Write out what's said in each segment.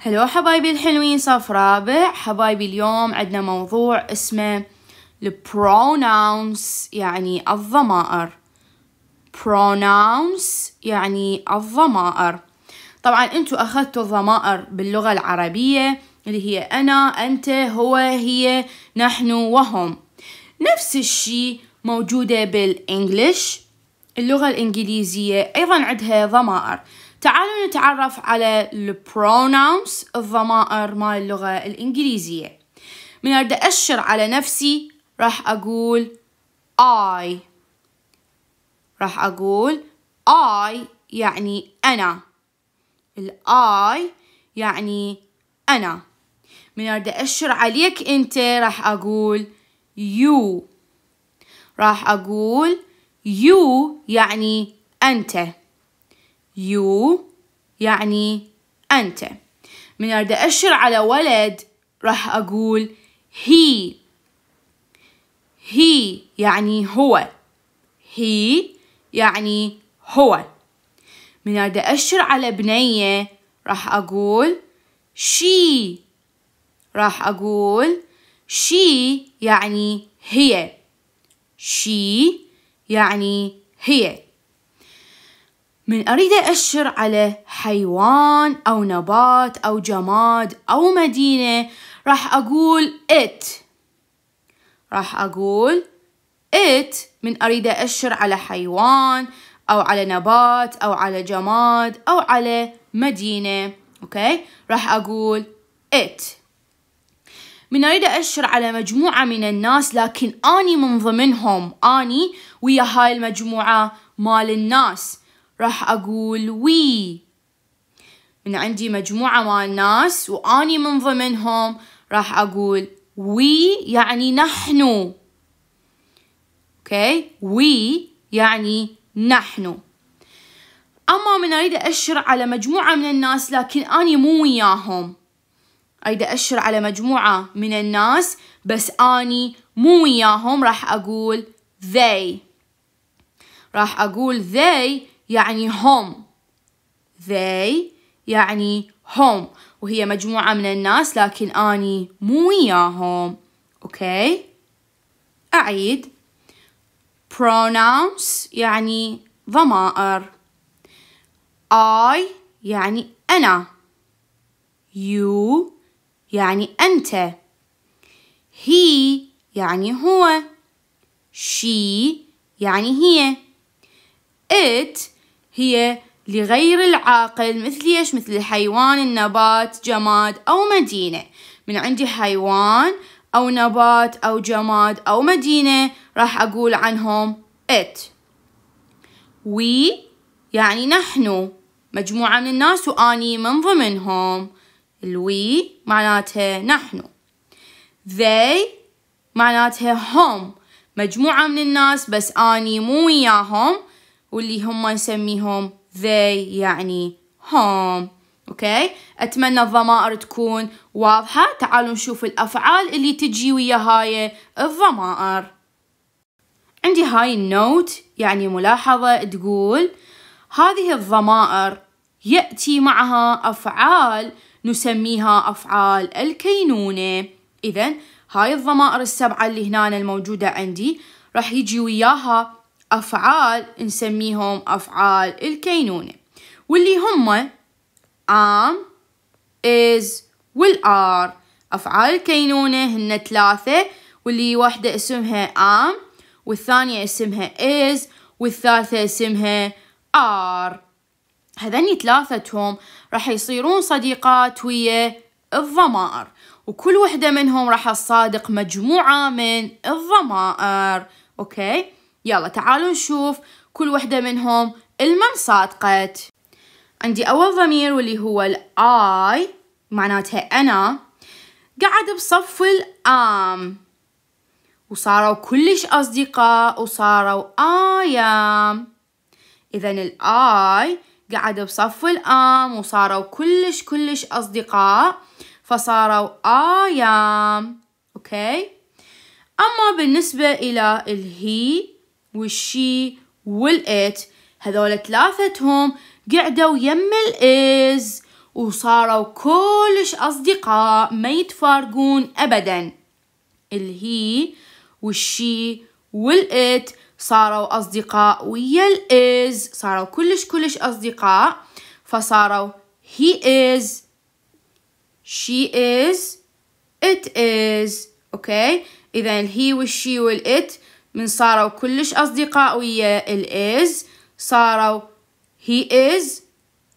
هلو حبايبي الحلوين صف رابع حبايبي اليوم عندنا موضوع اسمه pronouns يعني الضمائر pronouns يعني الضمائر طبعا انتو اخذتوا الضمائر باللغة العربية اللي هي انا انت هو هي نحن وهم نفس الشيء موجودة بالانجليش اللغة الانجليزية ايضا عندها ضمائر تعالوا نتعرف على pronouns الضمائر مال اللغة الإنجليزية من أرد أشر على نفسي راح أقول I راح أقول I يعني أنا I يعني أنا من أرد أشر عليك أنت راح أقول you راح أقول you يعني أنت يو يعني أنت من أريد أشر على ولد راح أقول هي هي يعني هو هي يعني هو من أريد أشر على بنية راح أقول she راح أقول she يعني هي she يعني هي من أريد أشر على حيوان أو نبات أو جماد أو مدينة راح أقول it راح أقول it من أريد أشر على حيوان أو على نبات أو على جماد أو على مدينة أوكي راح أقول it من أريد أشر على مجموعة من الناس لكن أني من ضمنهم أني ويا هاي المجموعة مال الناس راح أقول وي من عندي مجموعة مال ناس وأني من ضمنهم راح أقول وي يعني نحن اوكي وي يعني نحن اما من اريد اشر على مجموعه من الناس لكن اني مو وياهم اريد اشر على مجموعه من الناس بس اني مو وياهم راح اقول they راح اقول they يعني هم they يعني هم وهي مجموعة من الناس لكن أني مو وياهم أوكي أعيد pronouns يعني ضمائر I يعني أنا you يعني أنت he يعني هو she يعني هي it هي لغير العاقل مثل ايش مثل الحيوان النبات جماد أو مدينة من عندي حيوان أو نبات أو جماد أو مدينة راح أقول عنهم it we يعني نحن مجموعة من الناس وأني من ضمنهم الوي معناتها نحن they معناتها هم مجموعة من الناس بس أني مو وياهم واللي هم نسميهم they يعني هم اوكي اتمنى الضمائر تكون واضحه تعالوا نشوف الافعال اللي تجي ويا هاي الضمائر عندي هاي النوت يعني ملاحظه تقول هذه الضمائر ياتي معها افعال نسميها افعال الكينونه اذا هاي الضمائر السبعه اللي هنا الموجوده عندي راح يجي وياها أفعال نسميهم أفعال الكينونة واللي هم am is وال are أفعال الكينونة هن ثلاثة واللي واحدة اسمها am والثانية اسمها is والثالثة اسمها are هذني ثلاثتهم راح يصيرون صديقات ويا الضمائر وكل وحدة منهم راح تصادق مجموعة من الضمائر أوكي يلا تعالوا نشوف كل وحدة منهم المن صادقت عندي أول ضمير واللي هو الآي معناتها أنا قعد بصف الآم وصاروا كلش أصدقاء وصاروا آيام إذا الآي قعد بصف الآم وصاروا كلش كلش أصدقاء فصاروا آيام أوكي أما بالنسبة إلى الهي والشي والإت هذول ثلاثتهم قعدوا يم الإز وصاروا كلش أصدقاء ما يتفارقون أبدا الهي والشي والإت صاروا أصدقاء ويا الإز صاروا كلش كلش أصدقاء فصاروا he is she is it is اوكي okay. اذا هي والشي والات من صاروا كلش أصدقاء ويا ال is صاروا he is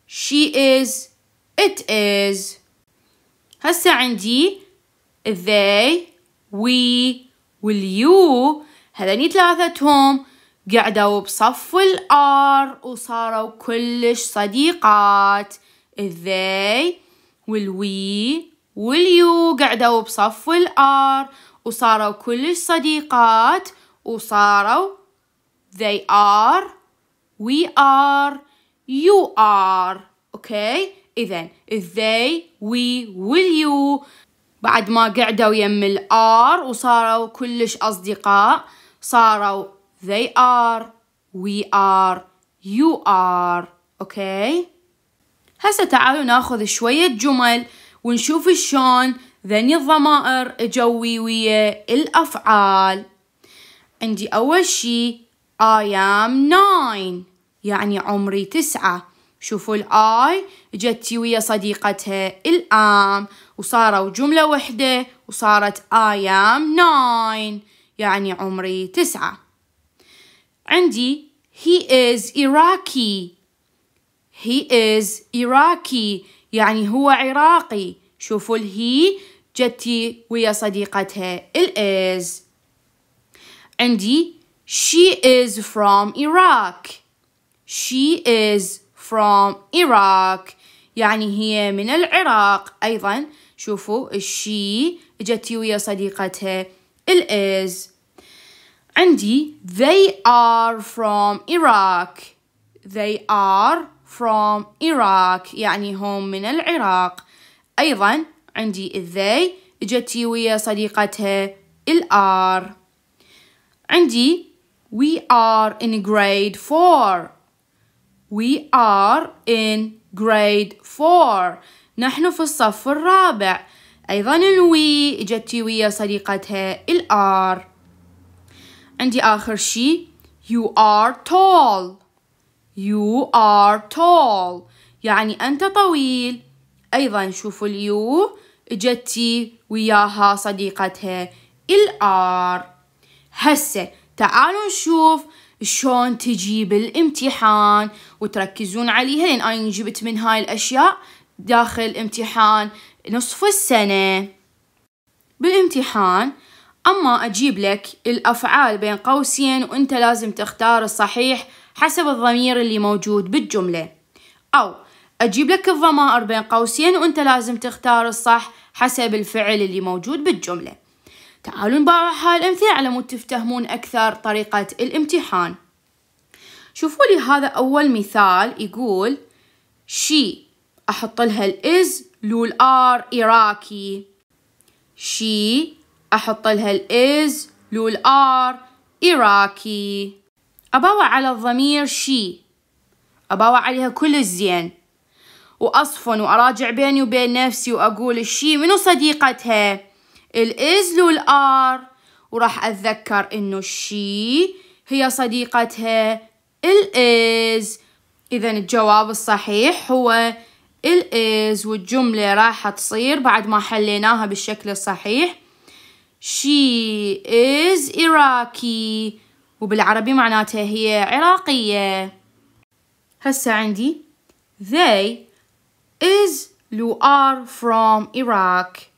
she is it is هسا عندي they we you هذني ثلاثتهم قعدوا بصف الار وصاروا كلش صديقات they والوي you قعدوا بصف الار وصاروا كلش صديقات وصاروا they are we are you are اوكي اذا they we will you بعد ما قعدوا يم are وصاروا كلش اصدقاء صاروا they are we are you are اوكي هسه تعالوا ناخذ شوية جمل ونشوف شلون ذني الضمائر اجوا ويا الافعال عندي أول شي I am nine يعني عمري تسعة شوفوا الاي جت ويا صديقتها الام وصاروا جملة وحدة وصارت I am nine يعني عمري تسعة عندي he is Iraqi he is Iraqi يعني هو عراقي شوفوا الهي جتي ويا صديقتها الإز عندي she is from Iraq she is from Iraq يعني هي من العراق أيضا شوفوا she جت ويا صديقتها الإز عندي they are from Iraq they are from Iraq يعني هم من العراق أيضا عندي they جت ويا صديقتها الآر عندي we are in grade 4 we are in grade 4 نحن في الصف الرابع أيضا الوي إجتي ويا صديقتها الآر عندي آخر شي you are tall you are tall يعني أنت طويل أيضا شوفوا اليو إجتي وياها صديقتها الآر هسه تعالوا نشوف شلون تجيب الامتحان وتركزون عليها لان انا جبت من هاي الاشياء داخل امتحان نصف السنة بالامتحان اما اجيب لك الافعال بين قوسين وانت لازم تختار الصحيح حسب الضمير اللي موجود بالجملة او اجيب لك الضمائر بين قوسين وانت لازم تختار الصح حسب الفعل اللي موجود بالجمله تعالوا هاي الأمثلة على مود تفتهمون أكثر طريقة الامتحان شوفوا لي هذا أول مثال يقول she أحط لها الإز لول آر إراكي she أحط لها الإز لول آر إراكي أباوع على الضمير she أباوع عليها كل الزين وأصفن وأراجع بيني وبين نفسي وأقول الشي منو صديقتها الإز والآر وراح أتذكر إنه الشي هي صديقتها الإز إذا الجواب الصحيح هو الإز والجملة راح تصير بعد ما حليناها بالشكل الصحيح she is Iraqi وبالعربي معناتها هي عراقية هسا عندي they is لو are from Iraq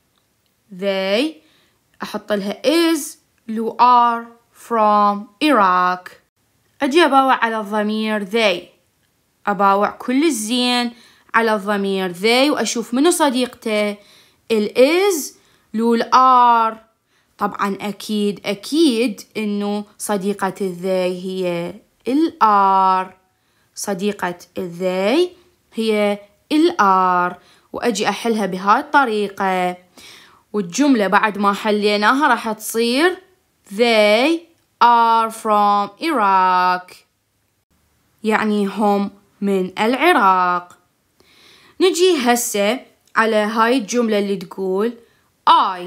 they أحط لها is لو are from Iraq أجي أباوع على الضمير they أباوع كل الزين على الضمير they وأشوف منو صديقته ال is لو ال are طبعا أكيد أكيد إنه صديقة they هي ال are صديقة they هي ال are وأجي أحلها بهاي الطريقة والجملة بعد ما حليناها راح تصير They are from Iraq يعني هم من العراق نجي هسه على هاي الجملة اللي تقول I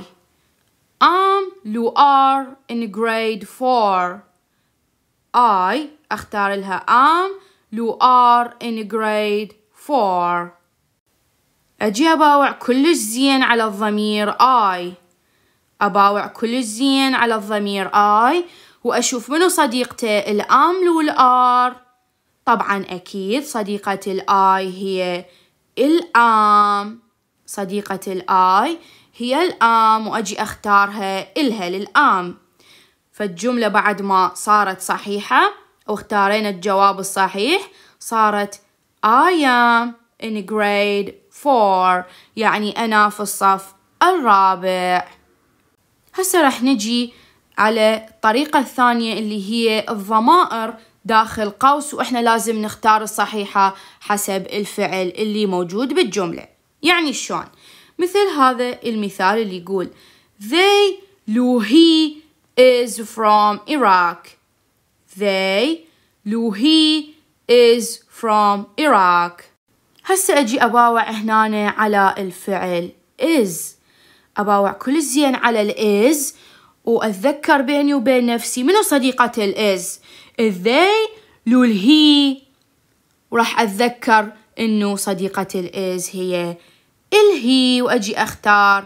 am لو are in grade 4 I أختار لها am لو are in grade 4 أجي أباوع كلش زين على الضمير I أباوع كلش زين على الضمير I وأشوف منو صديقته الأم والآر طبعا أكيد صديقة الآي هي الأم صديقة الآي هي الأم وأجي أختارها إلها للأم فالجملة بعد ما صارت صحيحة واختارينا الجواب الصحيح صارت I am in grade four يعني أنا في الصف الرابع هسه رح نجي على الطريقة الثانية اللي هي الضمائر داخل قوس وإحنا لازم نختار الصحيحة حسب الفعل اللي موجود بالجملة يعني شلون مثل هذا المثال اللي يقول they Luhi is from Iraq they Luhi is from Iraq هسه أجي أباوع هنا على الفعل is أباوع كل الزين على is وأتذكر بيني وبين نفسي منو صديقة ال is they لول هي وراح أتذكر إنه صديقة ال is هي الهي وأجي أختار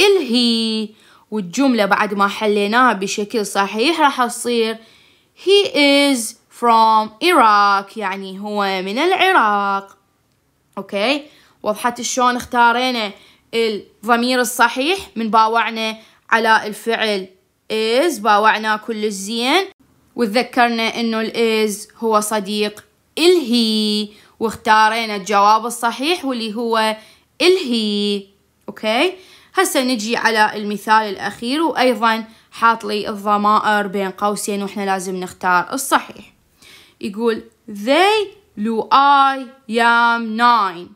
الهي والجملة بعد ما حليناها بشكل صحيح راح تصير he is from Iraq يعني هو من العراق اوكي وضحت شلون اختارينا الضمير الصحيح من باوعنا على الفعل is باوعنا كل زين وتذكرنا انه is هو صديق الهي واختارينا الجواب الصحيح واللي هو الهي اوكي هسه نجي على المثال الاخير وايضا حاط لي الضمائر بين قوسين واحنا لازم نختار الصحيح يقول they لو اي يام ناين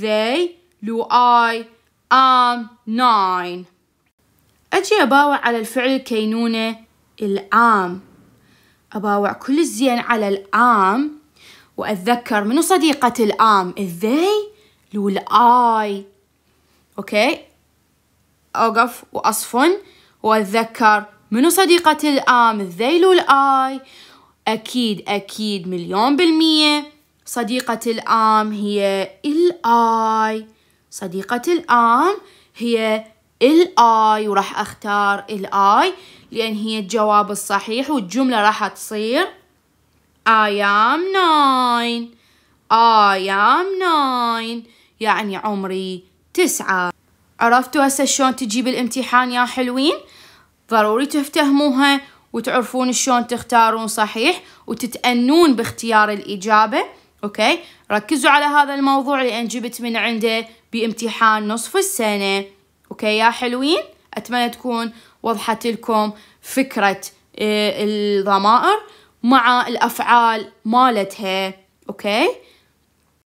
they لو اي ام ناين أجي أباوع على الفعل الكينونة العام أباوع كل الزين على العام وأتذكر منو صديقة العام الذي لو الآي أوكي أوقف وأصفن وأتذكر منو صديقة العام الذي لو الآي أكيد أكيد مليون بالمية صديقة الأم هي الآي صديقة الأم هي الآي وراح أختار الآي لأن هي الجواب الصحيح والجملة راح تصير I am nine I am nine يعني عمري تسعة عرفتوا هسه شلون تجيب الامتحان يا حلوين ضروري تفتهموها وتعرفون شلون تختارون صحيح وتتأنون باختيار الإجابة أوكي ركزوا على هذا الموضوع لأن جبت من عنده بامتحان نصف السنة أوكي يا حلوين أتمنى تكون وضحت لكم فكرة آه، الضمائر مع الأفعال مالتها أوكي